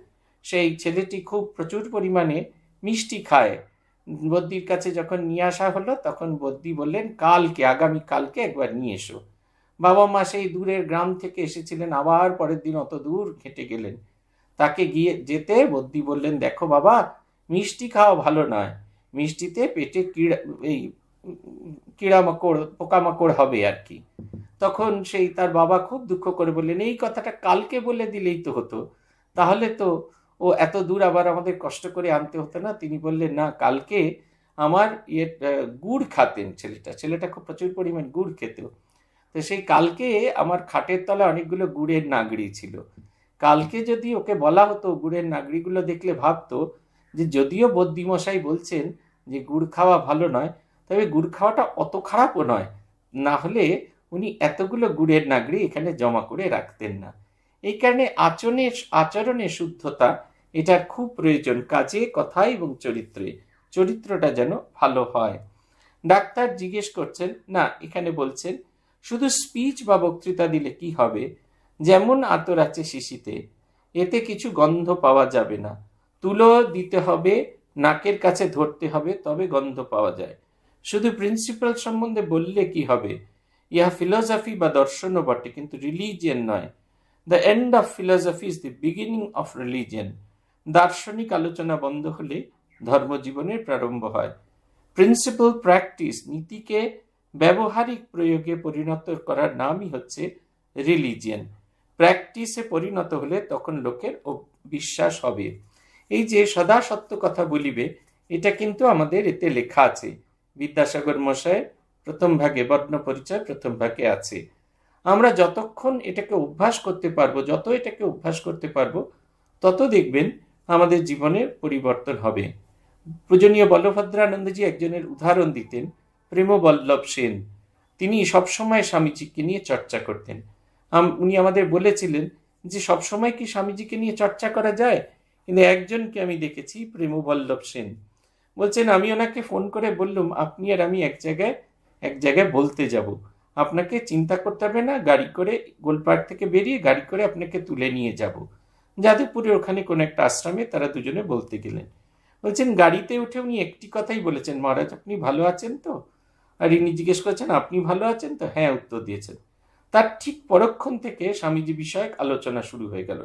সেই ছেলেটি খুব প্রচুর পরিমাণে মিষ্টি খায় বদ্যির কাছে যখন নিয়ে আসা হলো তখন বদ্যি বললেন কালকে আগামী কালকে একবার নিয়ে এসো বাবা মা সেই দূরের গ্রাম থেকে এসেছিলেন আবার পরের দিন অত দূর হেঁটে গেলেন তাকে গিয়ে যেতে বদ্যি বললেন দেখো বাবা মিষ্টি খাওয়া ভালো নয় মিষ্টিতে পেটে কীড়া এই পোকা পোকামাকড় হবে আর কি তখন সেই তার বাবা খুব দুঃখ করে বললেন এই কথাটা কালকে বলে দিলেই তো হতো তাহলে তো ও এত দূর আবার আমাদের কষ্ট করে আনতে হতো না তিনি বললেন না কালকে আমার ইয়ে গুড় খেতেন ছেলেটা ছেলেটা খুব প্রচুর পরিমাণ গুড় খেত তো সেই কালকে আমার খাটের তলায় অনেকগুলো গুড়ের নাগড়ি ছিল কালকে যদি ওকে বলা হতো গুড়ের নাগড়িগুলো দেখলে ভাবতো যে যদিও বদ্যিমশাই বলছেন যে গুড় খাওয়া ভালো নয় তবে গুড় খাওয়াটা অত খারাপও নয় না হলে উনি এতগুলো গুড়ের নাগরি এখানে জমা করে রাখতেন না এই কারণে আচরণে আচরণে শুদ্ধতা এটার খুব প্রয়োজন কাজে কথায় এবং চরিত্রে চরিত্রটা যেন ভালো হয় ডাক্তার জিজ্ঞেস করছেন না এখানে বলছেন শুধু স্পিচ বা বক্তৃতা দিলে কি হবে যেমন আতর আছে শিশিতে এতে কিছু গন্ধ পাওয়া যাবে না তুলো দিতে হবে নাকের কাছে ধরতে হবে তবে গন্ধ পাওয়া যায় শুধু প্রিন্সিপাল সম্বন্ধে বললে কি হবে ইহা ফিলোসফি বা দর্শনও বটে কিন্তু রিলিজিয়ান নয় the end of philosophy is the beginning of religion দার্শনিক আলোচনা বন্ধ হলে ধর্মজীবনের প্রারম্ভ হয় প্রিন্সিপাল প্র্যাকটিস নীতিকে ব্যবহারিক প্রয়োগে পরিণত করার নামই হচ্ছে রিলিজিয়ান প্র্যাকটিসে পরিণত হলে তখন লোকের বিশ্বাস হবে এই যে সদা সত্য কথা বলিবে এটা কিন্তু আমাদের এতে লেখা আছে বিদ্যাসাগর মশাই প্রথম ভাগে বর্ণ পরিচয় প্রথম ভাগে আছে আমরা যতক্ষণ এটাকে অভ্যাস করতে পারবো যত এটাকে অভ্যাস করতে পারবো তত দেখবেন আমাদের জীবনে পরিবর্তন হবে পূজনীয় বল্লভদ্রানন্দজি একজনের উদাহরণ দিতেন প্রেমবল্লভ সেন তিনি সবসময় স্বামীজিকে নিয়ে চর্চা করতেন উনি আমাদের বলেছিলেন যে সবসময় কি স্বামীজিকে নিয়ে চর্চা করা যায় কিন্তু একজনকে আমি দেখেছি প্রেমবল্লভ সেন বলছেন আমি ওনাকে ফোন করে বললুম আপনি আর আমি এক জায়গায় এক জায়গায় বলতে যাব আপনাকে চিন্তা করতে হবে না গাড়ি করে গোলপাড় থেকে বেরিয়ে গাড়ি করে আপনাকে তুলে নিয়ে যাব যাদবপুরে ওখানে কোনো একটা আশ্রমে তারা দুজনে বলতে গেলেন বলছেন গাড়িতে উঠে উনি একটি কথাই বলেছেন মহারাজ আপনি ভালো আছেন তো আর ইনি জিজ্ঞেস করেছেন আপনি ভালো আছেন তো হ্যাঁ উত্তর দিয়েছেন তার ঠিক পরক্ষণ থেকে স্বামীজি বিষয়ক আলোচনা শুরু হয়ে গেল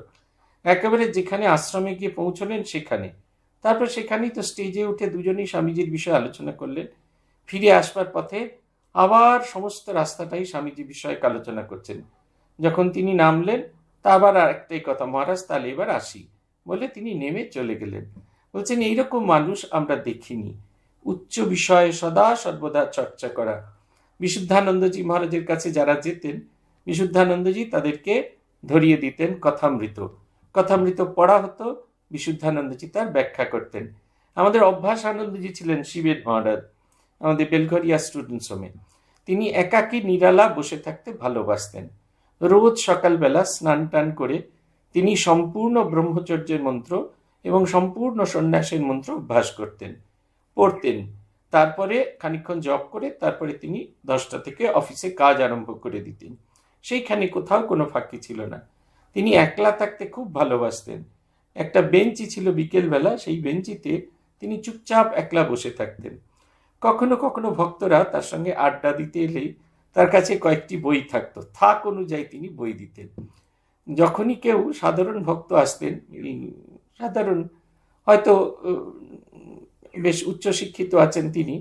একেবারে যেখানে আশ্রমে গিয়ে পৌঁছলেন সেখানে তারপর সেখানেই তো স্টেজে উঠে দুজনেই স্বামীজির বিষয়ে আলোচনা করলেন ফিরে আসবার পথে আবার সমস্ত রাস্তাটাই স্বামীজি বিষয়ে আলোচনা করছেন যখন তিনি নামলেন তা আবার আর একটাই কথা মহারাজ তাহলে এবার আসি বলে তিনি নেমে চলে গেলেন বলছেন এইরকম মানুষ আমরা দেখিনি উচ্চ বিষয়ে সদা সর্বদা চর্চা করা বিশুদ্ধানন্দজি মহারাজের কাছে যারা যেতেন বিশুদ্ধানন্দজি তাদেরকে ধরিয়ে দিতেন কথামৃত কথামৃত পড়া হতো বিশুদ্ধানন্দজি তার ব্যাখ্যা করতেন আমাদের অভ্যাস আনন্দজি ছিলেন শিবের মহারাজ আমাদের বেলঘরিয়া স্টুডেন্টস হোমে তিনি একাকী নিরালা বসে থাকতে ভালোবাসতেন রোজ সকালবেলা স্নান টান করে তিনি সম্পূর্ণ ব্রহ্মচর্যের মন্ত্র এবং সম্পূর্ণ সন্ন্যাসের মন্ত্র অভ্যাস করতেন পড়তেন তারপরে খানিক্ষণ জব করে তারপরে তিনি দশটা থেকে অফিসে কাজ আরম্ভ করে দিতেন সেইখানে কোথাও কোনো ফাঁকি ছিল না তিনি একলা থাকতে খুব ভালোবাসতেন একটা বেঞ্চি ছিল বিকেলবেলা সেই বেঞ্চিতে তিনি চুপচাপ একলা বসে থাকতেন কখনো কখনো ভক্তরা তার সঙ্গে আড্ডা দিতে এলে তার কাছে কয়েকটি বই থাকতো থাক অনুযায়ী তিনি বই দিতেন যখনই কেউ সাধারণ ভক্ত আসতেন সাধারণ হয়তো বেশ উচ্চশিক্ষিত আছেন তিনি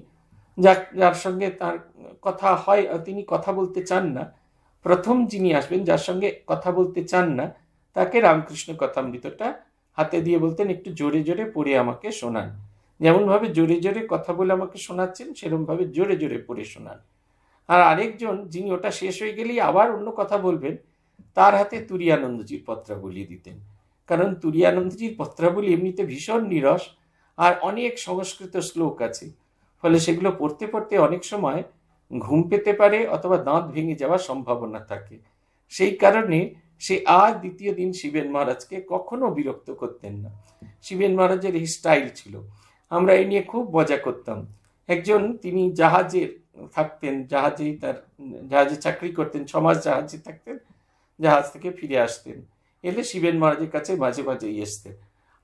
যা যার সঙ্গে তার কথা হয় তিনি কথা বলতে চান না প্রথম যিনি আসবেন যার সঙ্গে কথা বলতে চান না তাকে রামকৃষ্ণ কথামৃতটা হাতে দিয়ে বলতেন একটু জোরে জোরে পড়ে আমাকে শোনান যেমনভাবে জোরে জোরে কথা বলে আমাকে শোনাচ্ছেন সেরমভাবে জোরে জোরে পড়ে শোনান আর আরেকজন যিনি ওটা শেষ হয়ে গেলেই আবার অন্য কথা বলবেন তার হাতে তুরিয়ানন্দজির পত্রাবলি দিতেন কারণ তুরিয়ানন্দজির পত্রাবলি এমনিতে ভীষণ নিরস আর অনেক সংস্কৃত শ্লোক আছে ফলে সেগুলো পড়তে পড়তে অনেক সময় ঘুম পেতে পারে অথবা দাঁত ভেঙে যাওয়ার সম্ভাবনা থাকে সেই কারণে সে আর দ্বিতীয় দিন শিবেন মহারাজকে কখনো বিরক্ত করতেন না শিবেন মহারাজের এই স্টাইল ছিল আমরা এই নিয়ে খুব মজা করতাম একজন তিনি জাহাজের থাকতেন জাহাজেই তার জাহাজে চাকরি করতেন ছমাস জাহাজে থাকতেন জাহাজ থেকে ফিরে আসতেন এলে শিবেন মহারাজের কাছে মাঝে মাঝে এসতেন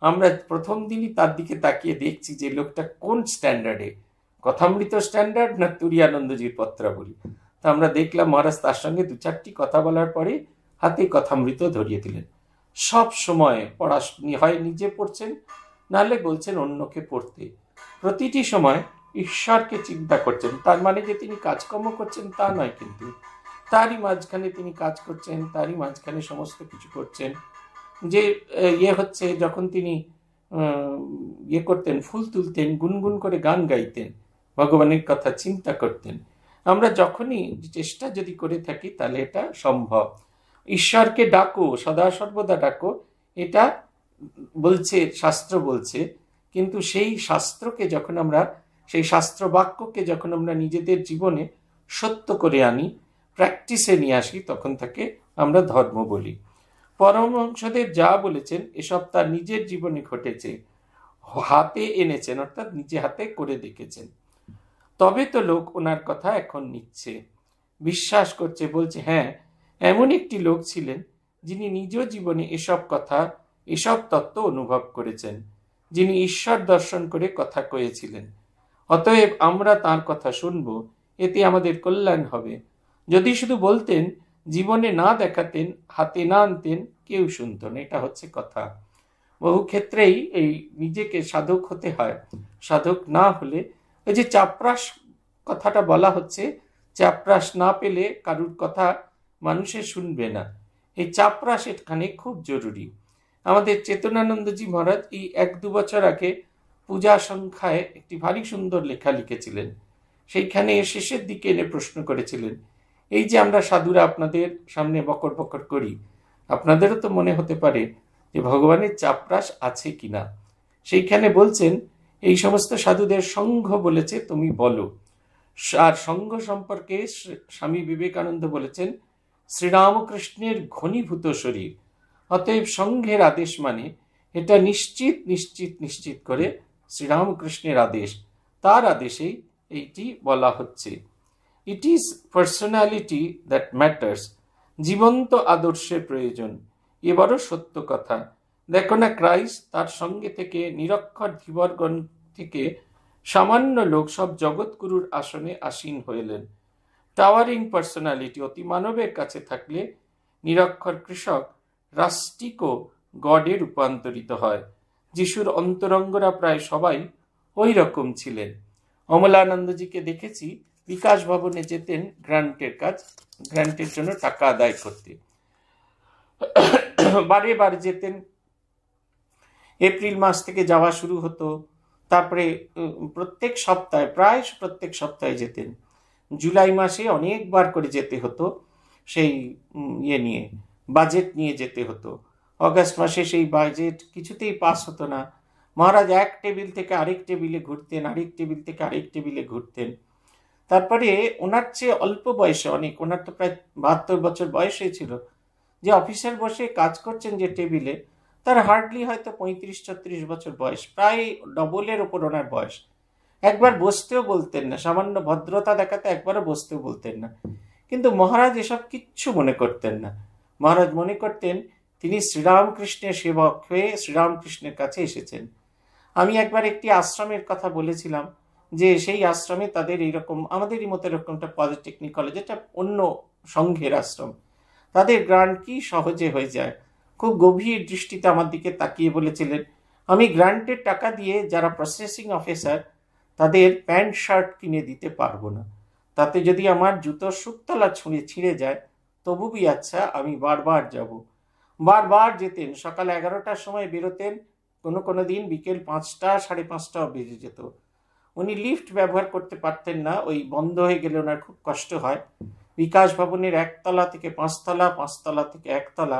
আমরা প্রথম দিনই তার দিকে তাকিয়ে দেখছি যে লোকটা কোন স্ট্যান্ডার্ডে কথামৃত স্ট্যান্ডার্ড না তুরিয়ানন্দজির পত্রাবলী তা আমরা দেখলাম মহারাজ তার সঙ্গে দু চারটি কথা বলার পরে হাতে কথা মৃত ধরিয়ে দিলেন সব সময় পড়াশুনি হয় নিজে পড়ছেন নাহলে বলছেন অন্যকে পড়তে প্রতিটি সময় ঈশ্বরকে চিন্তা করছেন তার মানে যে তিনি কাজকর্ম করছেন তা নয় কিন্তু তারই মাঝখানে তিনি কাজ করছেন তারই মাঝখানে সমস্ত কিছু করছেন যে ইয়ে হচ্ছে যখন তিনি ইয়ে করতেন ফুল তুলতেন গুনগুন করে গান গাইতেন ভগবানের কথা চিন্তা করতেন আমরা যখনই চেষ্টা যদি করে থাকি তাহলে এটা সম্ভব ঈশ্বরকে ডাকো সদা সর্বদা ডাকো এটা বলছে শাস্ত্র বলছে কিন্তু সেই শাস্ত্রকে যখন আমরা সেই শাস্ত্র বাক্যকে যখন আমরা নিজেদের জীবনে সত্য করে আনি প্র্যাকটিসে নিয়ে আসি তখন তাকে আমরা ধর্ম বলি পরমহংসদের যা বলেছেন এসব তার নিজের জীবনে ঘটেছে হাতে এনেছেন অর্থাৎ নিজে হাতে করে দেখেছেন তবে তো লোক ওনার কথা এখন নিচ্ছে বিশ্বাস করছে বলছে হ্যাঁ এমন একটি লোক ছিলেন যিনি নিজ জীবনে এসব কথা এসব তত্ত্ব অনুভব করেছেন যিনি ঈশ্বর দর্শন করে কথা কয়েছিলেন অতএব আমরা তার কথা শুনব এতে আমাদের কল্যাণ হবে যদি শুধু বলতেন জীবনে না দেখাতেন হাতে না আনতেন কেউ শুনত না এটা হচ্ছে কথা বহু ক্ষেত্রেই এই নিজেকে সাধক হতে হয় সাধক না হলে ওই যে চাপরাস কথাটা বলা হচ্ছে চাপরাস না পেলে কারুর কথা মানুষে শুনবে না এই চাপরা সেখানে খুব জরুরি আমাদের চেতনানন্দজি মহারাজ এই এক দু বছর আগে পূজা সংখ্যায় একটি ভারী সুন্দর লেখা লিখেছিলেন সেইখানে শেষের দিকে এনে প্রশ্ন করেছিলেন এই যে আমরা সাধুরা আপনাদের সামনে বকর বকর করি আপনাদেরও তো মনে হতে পারে যে ভগবানের চাপরাস আছে কি না সেইখানে বলছেন এই সমস্ত সাধুদের সংঘ বলেছে তুমি বলো আর সংঘ সম্পর্কে স্বামী বিবেকানন্দ বলেছেন শ্রীরামকৃষ্ণের ঘনীভূত শরীর অতএব সংঘের আদেশ মানে এটা নিশ্চিত নিশ্চিত নিশ্চিত করে শ্রীরামকৃষ্ণের আদেশ তার আদেশেই এইটি বলা হচ্ছে it is personality that matters জীবন্ত আদর্শের প্রয়োজন এবারও সত্য কথা দেখো না ক্রাইস্ট তার সঙ্গে থেকে নিরক্ষর ধীবরগণ থেকে সামান্য লোক সব জগৎগুরুর আসনে আসীন হইলেন টাওয়ারিং পার্সোনালিটি অতি মানবের কাছে থাকলে নিরক্ষর কৃষক রাষ্ট্রিকও গডে রূপান্তরিত হয় যিশুর অন্তরঙ্গরা প্রায় সবাই ওই রকম ছিলেন অমলানন্দজিকে দেখেছি বিকাশ ভবনে যেতেন গ্রান্টের কাজ গ্রান্টের জন্য টাকা আদায় করতে বারে বার যেতেন এপ্রিল মাস থেকে যাওয়া শুরু হতো তারপরে প্রত্যেক সপ্তাহে প্রায় প্রত্যেক সপ্তাহে যেতেন জুলাই মাসে অনেকবার করে যেতে হতো সেই ইয়ে নিয়ে বাজেট নিয়ে যেতে হতো অগাস্ট মাসে সেই বাজেট কিছুতেই পাস হতো না মহারাজ এক টেবিল থেকে আরেক টেবিলে ঘুরতেন আরেক টেবিল থেকে আরেক টেবিলে ঘুরতেন তারপরে ওনার চেয়ে অল্প বয়সে অনেক ওনার তো প্রায় বাহাত্তর বছর বয়স হয়েছিল যে অফিসার বসে কাজ করছেন যে টেবিলে তার হার্ডলি হয়তো পঁয়ত্রিশ ছত্রিশ বছর বয়স প্রায় ডবলের ওপর ওনার বয়স একবার বসতেও বলতেন না সামান্য ভদ্রতা দেখাতে একবারও বসতেও বলতেন না কিন্তু মহারাজ এসব কিচ্ছু মনে করতেন না মহারাজ মনে করতেন তিনি শ্রীরামকৃষ্ণের সেবক হয়ে শ্রীরামকৃষ্ণের কাছে এসেছেন আমি একবার একটি আশ্রমের কথা বলেছিলাম যে সেই আশ্রমে তাদের এইরকম আমাদেরই মতো এরকমটা পলিটেকনিক কলেজ এটা অন্য সংঘের আশ্রম তাদের গ্রান্ট কি সহজে হয়ে যায় খুব গভীর দৃষ্টিতে আমার দিকে তাকিয়ে বলেছিলেন আমি গ্রান্টের টাকা দিয়ে যারা প্রসেসিং অফিসার তাদের প্যান্ট শার্ট কিনে দিতে পারবো না তাতে যদি আমার জুতোর শুকতলা ছুঁড়ে ছিঁড়ে যায় তবু বি আচ্ছা আমি বারবার যাব বারবার যেতেন সকাল এগারোটার সময় বেরোতেন কোনো কোনো দিন বিকেল পাঁচটা সাড়ে পাঁচটাও বেজে যেত উনি লিফট ব্যবহার করতে পারতেন না ওই বন্ধ হয়ে গেলে ওনার খুব কষ্ট হয় বিকাশ ভবনের একতলা থেকে পাঁচতলা পাঁচতলা থেকে একতলা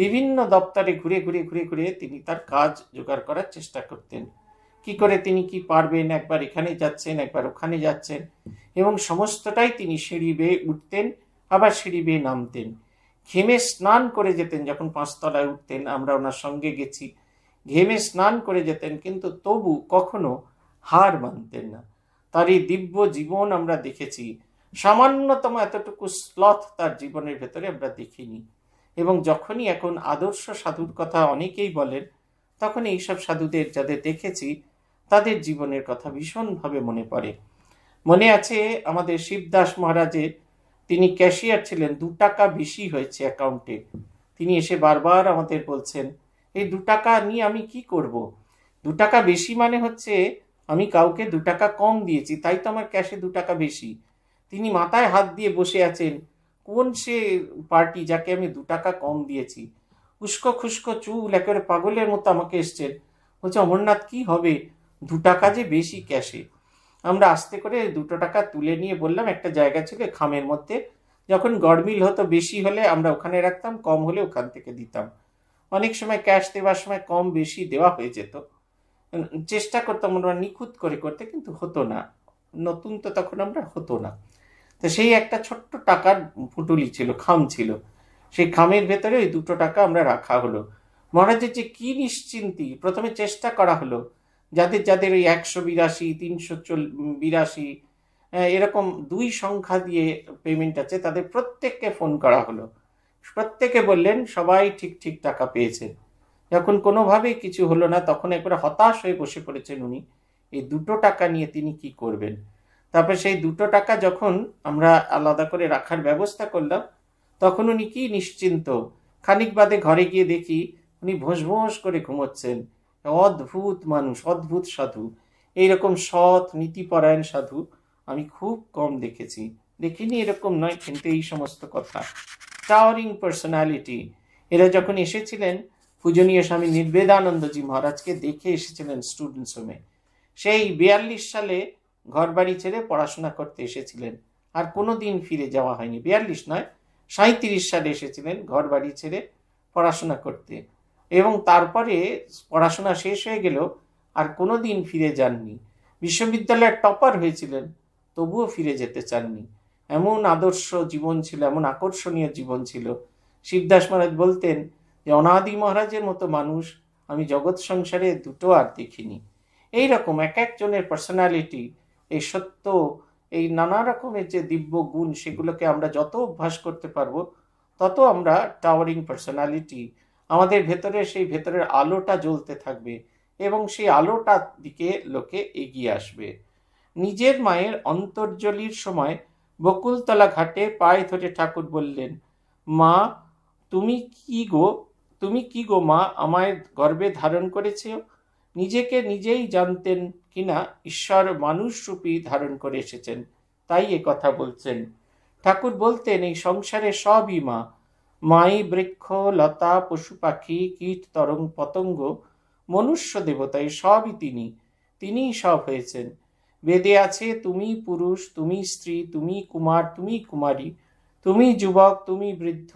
বিভিন্ন দপ্তরে ঘুরে ঘুরে ঘুরে ঘুরে তিনি তার কাজ জোগাড় করার চেষ্টা করতেন কি করে তিনি কি পারবেন একবার এখানে যাচ্ছেন একবার ওখানে যাচ্ছেন এবং সমস্তটাই তিনি সিঁড়ি বেয়ে উঠতেন আবার সিঁড়ি বেয়ে নামতেন ঘেমে স্নান করে যেতেন যখন পাঁচতলায় উঠতেন আমরা ওনার সঙ্গে গেছি ঘেমে স্নান করে যেতেন কিন্তু তবু কখনো হার মানতেন না তার এই দিব্য জীবন আমরা দেখেছি সামান্যতম এতটুকু স্লথ তার জীবনের ভেতরে আমরা দেখিনি এবং যখনই এখন আদর্শ সাধুর কথা অনেকেই বলেন তখন এইসব সাধুদের যাদের দেখেছি তাদের জীবনের কথা ভীষণভাবে মনে পড়ে মনে আছে আমাদের শিবদাস মহারাজের তিনি ক্যাশিয়ার ছিলেন দু টাকা বেশি হয়েছে অ্যাকাউন্টে তিনি এসে বারবার আমাদের বলছেন এই দু টাকা নিয়ে আমি কি করব। দু টাকা বেশি মানে হচ্ছে আমি কাউকে দু টাকা কম দিয়েছি তাই তো আমার ক্যাশে দু টাকা বেশি তিনি মাথায় হাত দিয়ে বসে আছেন কোন সে পার্টি যাকে আমি দু টাকা কম দিয়েছি উস্কো খুস্কো চুল একেবারে পাগলের মতো আমাকে এসছেন বলছে অমরনাথ কি হবে দু টাকা যে বেশি ক্যাশে আমরা আস্তে করে দুটো টাকা তুলে নিয়ে বললাম একটা জায়গা ছিল খামের মধ্যে যখন গড়মিল হতো বেশি হলে আমরা ওখানে রাখতাম কম হলে ওখান থেকে দিতাম অনেক সময় ক্যাশ দেওয়ার সময় কম বেশি দেওয়া হয়ে যেত চেষ্টা করতাম আমরা নিখুঁত করে করতে কিন্তু হতো না নতুন তো তখন আমরা হতো না তো সেই একটা ছোট্ট টাকার ফুটুলি ছিল খাম ছিল সেই খামের ভেতরে ওই দুটো টাকা আমরা রাখা হলো মহারাজের যে কী নিশ্চিন্তি প্রথমে চেষ্টা করা হলো যাদের যাদের ওই একশো বিরাশি তিনশো চল বিরাশি এরকম দুই সংখ্যা দিয়ে পেমেন্ট আছে তাদের প্রত্যেককে ফোন করা হলো প্রত্যেকে বললেন সবাই ঠিক ঠিক টাকা পেয়েছেন যখন কোনোভাবেই কিছু হলো না তখন একবারে হতাশ হয়ে বসে পড়েছেন উনি এই দুটো টাকা নিয়ে তিনি কি করবেন তারপরে সেই দুটো টাকা যখন আমরা আলাদা করে রাখার ব্যবস্থা করলাম তখন উনি কি নিশ্চিন্ত খানিক বাদে ঘরে গিয়ে দেখি উনি ভোঁস ভোঁস করে ঘুমোচ্ছেন অদ্ভুত মানুষ অদ্ভুত সাধু এইরকম সৎ নীতিপরায়ণ সাধু আমি খুব কম দেখেছি দেখিনি এরকম নয় কিন্তু এই সমস্ত কথা টাওয়ারিং পার্সোনালিটি এরা যখন এসেছিলেন পূজনীয় স্বামী নির্বেদানন্দজি মহারাজকে দেখে এসেছিলেন স্টুডেন্টস হোমে সেই বিয়াল্লিশ সালে ঘর বাড়ি ছেড়ে পড়াশোনা করতে এসেছিলেন আর কোনো দিন ফিরে যাওয়া হয়নি বিয়াল্লিশ নয় সাঁত্রিশ সালে এসেছিলেন ঘর বাড়ি ছেড়ে পড়াশোনা করতে এবং তারপরে পড়াশোনা শেষ হয়ে গেল আর কোনো দিন ফিরে যাননি বিশ্ববিদ্যালয়ের টপার হয়েছিলেন তবুও ফিরে যেতে চাননি এমন আদর্শ জীবন ছিল এমন আকর্ষণীয় জীবন ছিল শিবদাস মহারাজ বলতেন যে অনাদি মহারাজের মতো মানুষ আমি জগৎ সংসারে দুটো আর দেখিনি এই রকম এক একজনের পার্সোনালিটি এই সত্য এই নানা রকমের যে দিব্য গুণ সেগুলোকে আমরা যত অভ্যাস করতে পারবো তত আমরা টাওয়ারিং পার্সোনালিটি আমাদের ভেতরে সেই ভেতরের আলোটা জ্বলতে থাকবে এবং সেই আলোটার দিকে লোকে এগিয়ে আসবে নিজের মায়ের অন্তর্জলির সময় বকুলতলা ঘাটে পায়ে ধরে ঠাকুর বললেন মা তুমি কি গো তুমি কি গো মা আমায় গর্বে ধারণ করেছ নিজেকে নিজেই জানতেন কিনা ঈশ্বর মানুষ রূপী ধারণ করে এসেছেন তাই এ কথা বলছেন ঠাকুর বলতেন এই সংসারে সবই মা মাই বৃক্ষ লতা পশু পাখি কীট তরং পতঙ্গ মনুষ্য দেবতায় সবই তিনি তিনিই সব হয়েছেন বেদে আছে তুমি পুরুষ তুমি স্ত্রী তুমি কুমার তুমি কুমারী তুমি যুবক তুমি বৃদ্ধ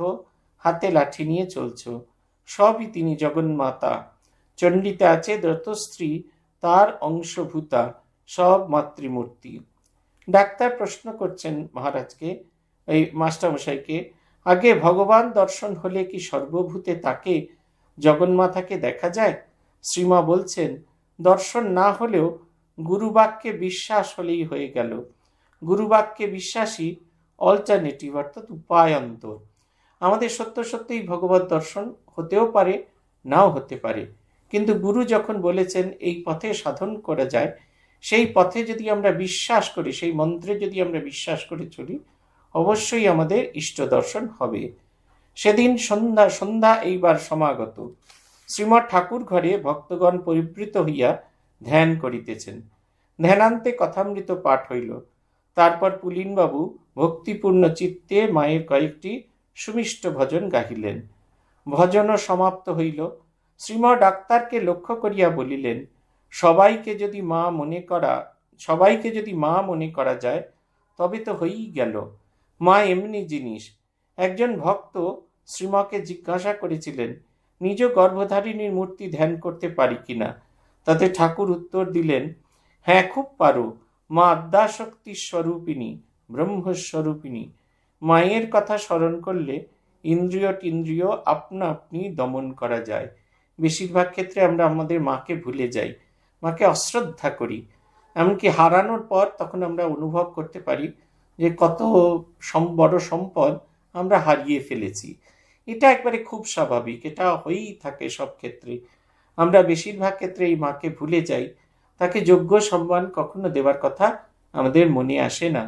হাতে লাঠি নিয়ে চলছ সবই তিনি জগন্মাতা চণ্ডীতে আছে দ্রত স্ত্রী তার অংশভূতা সব মাতৃমূর্তি ডাক্তার প্রশ্ন করছেন মহারাজকে এই মাস্টারমশাইকে আগে ভগবান দর্শন হলে কি সর্বভূতে তাকে জগন্মাথাকে দেখা যায় শ্রীমা বলছেন দর্শন না হলেও গুরুবাক্যে বিশ্বাস হলেই হয়ে গেল গুরুবাক্যে বিশ্বাসী অল্টারনেটিভ অর্থাৎ উপায়ন্ত আমাদের সত্য সত্যই ভগবত দর্শন হতেও পারে নাও হতে পারে কিন্তু গুরু যখন বলেছেন এই পথে সাধন করা যায় সেই পথে যদি আমরা বিশ্বাস করি সেই মন্ত্রে যদি আমরা বিশ্বাস করে চলি অবশ্যই আমাদের ইষ্ট দর্শন হবে সেদিন সন্ধ্যা সন্ধ্যা এইবার সমাগত শ্রীমৎ ঠাকুর ঘরে ভক্তগণ পরিবৃত হইয়া ধ্যান করিতেছেন ধ্যানান্তে কথামৃত পাঠ হইল তারপর পুলিনবাবু ভক্তিপূর্ণ চিত্তে মায়ের কয়েকটি সুমিষ্ট ভজন গাহিলেন ভজনও সমাপ্ত হইল শ্রীম ডাক্তারকে লক্ষ্য করিয়া বলিলেন সবাইকে যদি মা মনে করা সবাইকে যদি মা মনে করা যায় তবে তো হয়েই গেল মা এমনি জিনিস একজন ভক্ত শ্রীমাকে জিজ্ঞাসা করেছিলেন নিজ গর্ভধারিণীর মূর্তি ধ্যান করতে পারি কিনা তাতে ঠাকুর উত্তর দিলেন হ্যাঁ খুব পারো মা আদ্যাশক্তির স্বরূপিণী ব্রহ্মস্বরূপিণী মায়ের কথা স্মরণ করলে ইন্দ্রিয় টিন্দ্রিয় আপনা আপনি দমন করা যায় বেশিরভাগ ক্ষেত্রে আমরা আমাদের মাকে ভুলে যাই মাকে অশ্রদ্ধা করি এমনকি হারানোর পর তখন আমরা অনুভব করতে পারি যে কত বড় সম্পদ আমরা হারিয়ে ফেলেছি এটা একবারে খুব স্বাভাবিক এটা হয়েই থাকে সব ক্ষেত্রে আমরা বেশিরভাগ ক্ষেত্রে এই মাকে ভুলে যাই তাকে যোগ্য সম্মান কখনো দেওয়ার কথা আমাদের মনে আসে না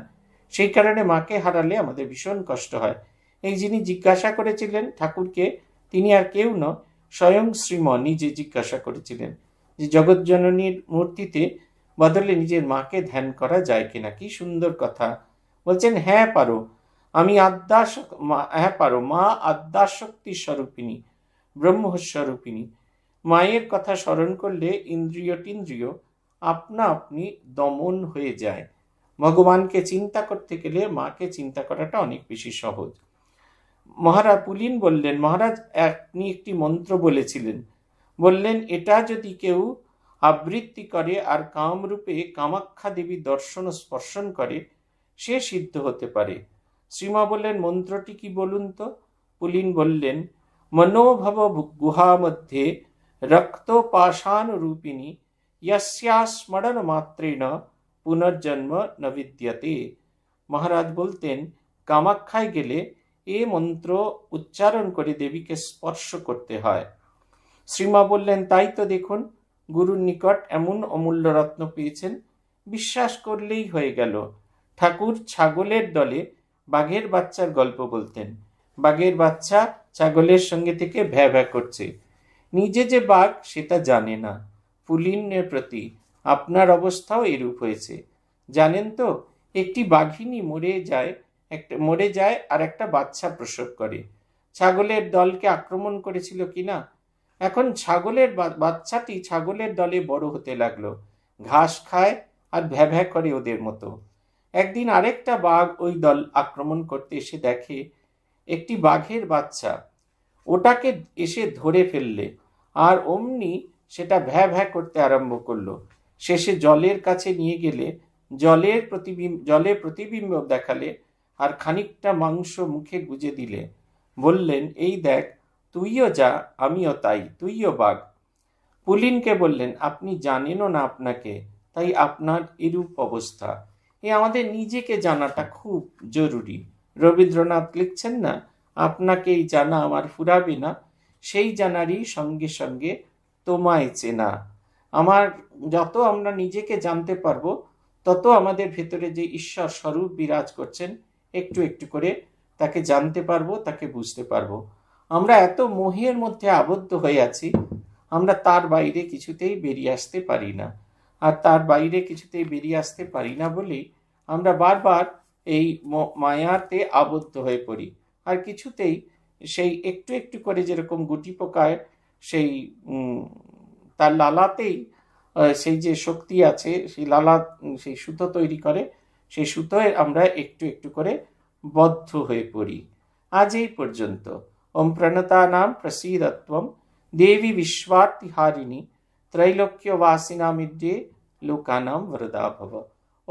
সেই কারণে মাকে হারালে আমাদের ভীষণ কষ্ট হয় এই যিনি জিজ্ঞাসা করেছিলেন ঠাকুরকে তিনি আর কেউ ন স্বয়ং শ্রীম নিজে জিজ্ঞাসা করেছিলেন যে জগৎজননীর মূর্তিতে বদলে নিজের মাকে ধ্যান করা যায় কিনা কি সুন্দর কথা বলছেন হ্যাঁ পারো আমি আদ্যা হ্যাঁ পারো মা শক্তি স্বরূপিনী ব্রহ্মস্বরূপিনী মায়ের কথা স্মরণ করলে ইন্দ্রিয় টিন্দ্রিয় আপনা আপনি দমন হয়ে যায় ভগবানকে চিন্তা করতে গেলে মাকে চিন্তা করাটা অনেক বেশি সহজ মহারাজ পুলিন বললেন মহারাজ আপনি একটি মন্ত্র বলেছিলেন বললেন এটা যদি কেউ আবৃত্তি করে আর কামরূপে কামাখ্যা দেবী দর্শন স্পর্শন করে সে সিদ্ধ হতে পারে শ্রীমা বললেন মন্ত্রটি কি বলুন তো পুলিন বললেন মনোভব গুহা মধ্যে রক্ত রূপিণী ইয়া স্মরণ মাত্রেণ পুনর্জন্ম ন বিদ্যতে মহারাজ বলতেন কামাক্ষায় গেলে এ মন্ত্র উচ্চারণ করে দেবীকে স্পর্শ করতে হয় শ্রীমা বললেন তাই তো দেখুন গুরুর নিকট এমন অমূল্য রত্ন পেয়েছেন বিশ্বাস করলেই হয়ে গেল ঠাকুর ছাগলের দলে বাঘের বাচ্চার গল্প বলতেন বাঘের বাচ্চা ছাগলের সঙ্গে থেকে ভ্যা ভ্যা করছে নিজে যে বাঘ সেটা জানে না পুলিনের প্রতি আপনার অবস্থাও এরূপ হয়েছে জানেন তো একটি বাঘিনী মরে যায় একটা মরে যায় আর একটা বাচ্চা প্রসব করে ছাগলের দলকে আক্রমণ করেছিল কিনা এখন ছাগলের বাচ্চাটি ছাগলের দলে বড় হতে লাগলো ঘাস খায় আর ভ্যা ভ্যা করে ওদের মতো একদিন আরেকটা বাঘ ওই দল আক্রমণ করতে এসে দেখে একটি বাঘের বাচ্চা ওটাকে এসে ধরে ফেললে আর অমনি সেটা ভ্যা ভ্যা করতে আরম্ভ করলো শেষে জলের কাছে নিয়ে গেলে জলের প্রতিবিম্ব জলে প্রতিবিম্ব দেখালে আর খানিকটা মাংস মুখে গুজে দিলে বললেন এই দেখ তুইও যা আমিও তাই তুইও বাঘ পুলিনকে বললেন আপনি জানেনও না আপনাকে তাই আপনার এরূপ অবস্থা এ আমাদের নিজেকে জানাটা খুব জরুরি রবীন্দ্রনাথ লিখছেন না আপনাকেই জানা আমার ফুরাবে না সেই জানারই সঙ্গে সঙ্গে তোমায় চেনা আমার যত আমরা নিজেকে জানতে পারবো তত আমাদের ভেতরে যে ঈশ্বর স্বরূপ বিরাজ করছেন একটু একটু করে তাকে জানতে পারবো তাকে বুঝতে পারবো আমরা এত মোহের মধ্যে আবদ্ধ হয়ে আছি আমরা তার বাইরে কিছুতেই বেরিয়ে আসতে পারি না আর তার বাইরে কিছুতেই বেরিয়ে আসতে পারি না বলেই আমরা বারবার এই মায়াতে আবদ্ধ হয়ে পড়ি আর কিছুতেই সেই একটু একটু করে যেরকম গুটি পোকায় সেই তার লালাতেই সেই যে শক্তি আছে সেই লালা সেই সুতো তৈরি করে সেই সুতোয় আমরা একটু একটু করে বদ্ধ হয়ে পড়ি আজ এই পর্যন্ত ওম প্রণতা নাম প্রসীরত্বম দেবী বিশ্বার্থিহারিণী ত্রৈলোক্য বাসিনামিদ্যে লোকানাম ভব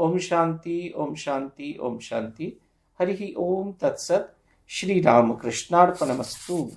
ओम शांति ओम शांति ओम शांति हरि ओम तत्सत श्री कृष्णार्पणमस्तु